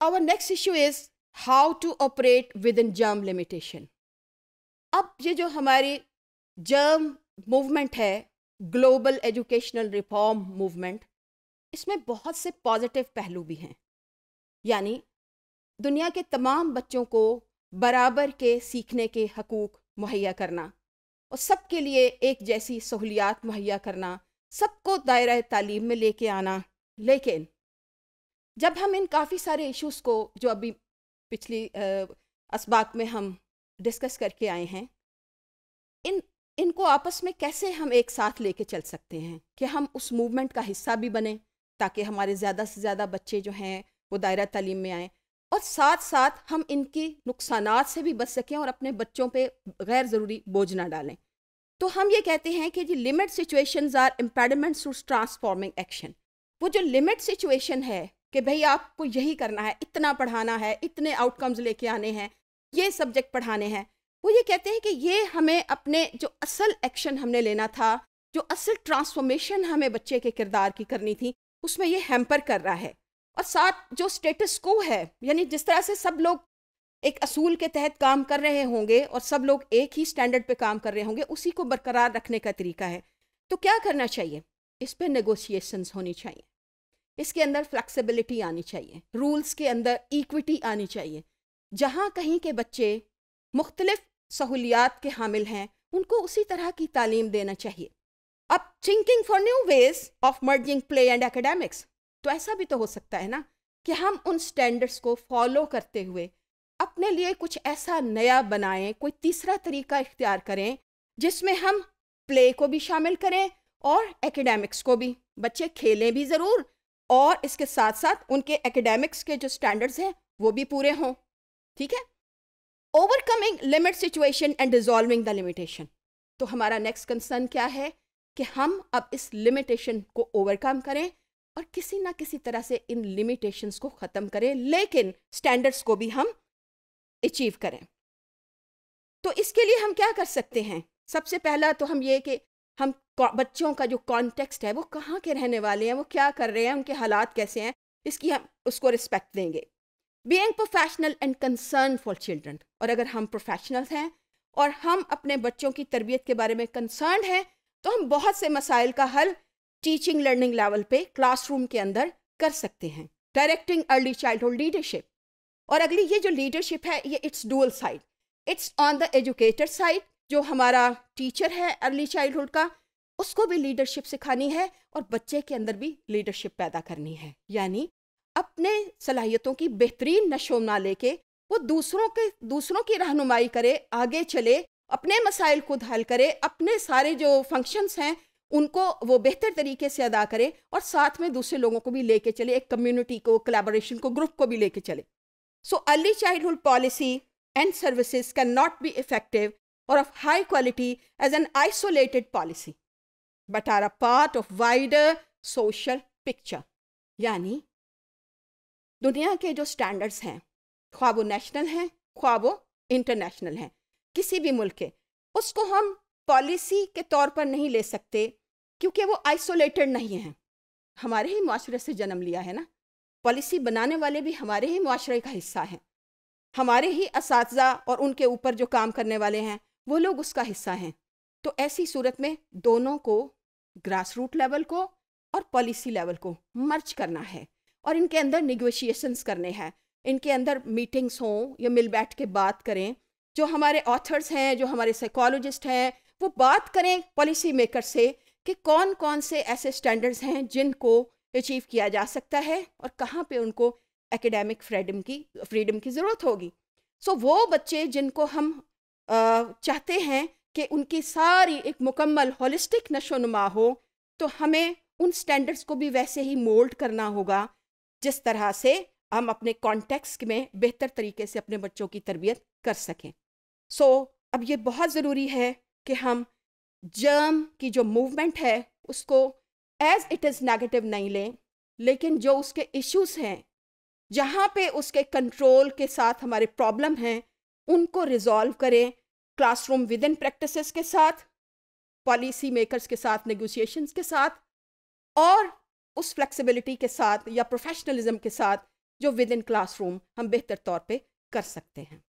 our next issue is how to operate within germ limitation. अब ये जो हमारी germ movement है ग्लोबल एजुकेशनल रिफॉर्म मूवमेंट इसमें बहुत से पॉजिटिव पहलू भी हैं यानी दुनिया के तमाम बच्चों को बराबर के सीखने के हकूक़ मुहैया करना और सबके लिए एक जैसी सहूलियात मुहैया करना सबको दायरा तालीम में लेके आना लेकिन जब हम इन काफ़ी सारे इश्यूज़ को जो अभी पिछली इसबाक में हम डिस्कस करके आए हैं इन इनको आपस में कैसे हम एक साथ लेके चल सकते हैं कि हम उस मूवमेंट का हिस्सा भी बने ताकि हमारे ज़्यादा से ज़्यादा बच्चे जो हैं वो दायरा तलीम में आएँ और साथ साथ हम इनके नुकसान से भी बच सकें और अपने बच्चों पर गैर ज़रूरी बोझ ना डालें तो हम ये कहते हैं कि जी limit situations are impediments to transforming action वो जो लिमिट सिचुएशन है कि भाई आपको यही करना है इतना पढ़ाना है इतने आउटकम्स लेके आने हैं ये सब्जेक्ट पढ़ाने हैं वो ये कहते हैं कि ये हमें अपने जो असल एक्शन हमने लेना था जो असल ट्रांसफॉर्मेशन हमें बच्चे के किरदार की करनी थी उसमें ये हैम्पर कर रहा है और साथ जो स्टेटस को है यानी जिस तरह से सब लोग एक असूल के तहत काम कर रहे होंगे और सब लोग एक ही स्टैंडर्ड पे काम कर रहे होंगे उसी को बरकरार रखने का तरीका है तो क्या करना चाहिए इस पर नेगोशिएशंस होनी चाहिए इसके अंदर फ्लैक्सीबिलिटी आनी चाहिए रूल्स के अंदर इक्विटी आनी चाहिए जहाँ कहीं के बच्चे मुख्तलिफ सहूलियात के हामिल हैं उनको उसी तरह की तालीम देना चाहिए अब thinking for new ways of merging play and academics तो ऐसा भी तो हो सकता है ना कि हम उन स्टैंडर्ड्स को फॉलो करते हुए अपने लिए कुछ ऐसा नया बनाएं कोई तीसरा तरीका इख्तियार करें जिसमें हम प्ले को भी शामिल करें और एकेडमिक्स को भी बच्चे खेलें भी ज़रूर और इसके साथ साथ उनके एकेडमिक्स के जो स्टैंडर्ड्स हैं वो भी पूरे हों ठीक है overcoming limit situation and dissolving the limitation तो हमारा नेक्स्ट कंसर्न क्या है कि हम अब इस लिमिटेशन को ओवरकम करें और किसी ना किसी तरह से इन लिमिटेशंस को ख़त्म करें लेकिन स्टैंडर्ड्स को भी हम अचीव करें तो इसके लिए हम क्या कर सकते हैं सबसे पहला तो हम ये कि हम बच्चों का जो कॉन्टेक्स्ट है वो कहाँ के रहने वाले हैं वो क्या कर रहे हैं उनके हालात कैसे हैं इसकी हम उसको रिस्पेक्ट देंगे being professional and concern for children और अगर हम प्रोफेशनल हैं और हम अपने बच्चों की तरबियत के बारे में कंसर्न हैं तो हम बहुत से मसाइल का हल टीचिंग लर्निंग लेवल पे क्लासरूम के अंदर कर सकते हैं डायरेक्टिंग अर्ली चाइल्डहुड लीडरशिप और अगली ये जो लीडरशिप है ये it's dual side it's on the educator side जो हमारा टीचर है अर्ली चाइल्डहुड का उसको भी लीडरशिप सिखानी है और बच्चे के अंदर भी लीडरशिप पैदा करनी है यानी अपने सलाहियतों की बेहतरीन नशोना लेके वो दूसरों के दूसरों की रहनुमाई करे आगे चले अपने मसाइल खुद हल करे अपने सारे जो फंक्शंस हैं उनको वो बेहतर तरीके से अदा करे और साथ में दूसरे लोगों को भी लेके चले एक कम्युनिटी को कलेबोरेशन को ग्रुप को भी लेके चले so early childhood policy and services can not be effective or of high quality as an isolated policy but are a part of wider social picture यानी दुनिया के जो स्टैंडर्ड्स हैं ख्वाब नेशनल हैं ख्वाब इंटरनेशनल हैं किसी भी मुल्क के उसको हम पॉलिसी के तौर पर नहीं ले सकते क्योंकि वो आइसोलेटेड नहीं हैं हमारे ही माशरे से जन्म लिया है ना पॉलिसी बनाने वाले भी हमारे ही माशरे का हिस्सा हैं हमारे ही इस और उनके ऊपर जो काम करने वाले हैं वो लोग उसका हिस्सा हैं तो ऐसी सूरत में दोनों को ग्रास रूट लेवल को और पॉलिसी लेवल को मर्ज करना है और इनके अंदर निगोशिएशंस करने हैं इनके अंदर मीटिंग्स हों या मिल बैठ के बात करें जो हमारे ऑथर्स हैं जो हमारे साइकोलॉजिस्ट हैं वो बात करें पॉलिसी मेकर से कि कौन कौन से ऐसे स्टैंडर्ड्स हैं जिनको अचीव किया जा सकता है और कहाँ पे उनको एकेडमिक फ्रीडम की फ्रीडम की ज़रूरत होगी सो so, वो बच्चे जिनको हम आ, चाहते हैं कि उनकी सारी एक मुकम्मल होलिस्टिक नशो नुमा हो तो हमें उन स्टैंडर्ड्स को भी वैसे ही मोल्ड करना होगा जिस तरह से हम अपने कॉन्टेक्स में बेहतर तरीके से अपने बच्चों की तरबियत कर सकें सो so, अब ये बहुत ज़रूरी है कि हम जर्म की जो मूवमेंट है उसको एज इट इज़ नेगेटिव नहीं लें लेकिन जो उसके इश्यूज हैं जहाँ पे उसके कंट्रोल के साथ हमारे प्रॉब्लम हैं उनको रिजॉल्व करें क्लासरूम विद इन प्रैक्टिस के साथ पॉलिसी मेकर्स के साथ नेगोशिएशंस के साथ और उस फ्लेक्सिबिलिटी के साथ या प्रोफेशनलिज्म के साथ जो विद इन क्लासरूम हम बेहतर तौर पे कर सकते हैं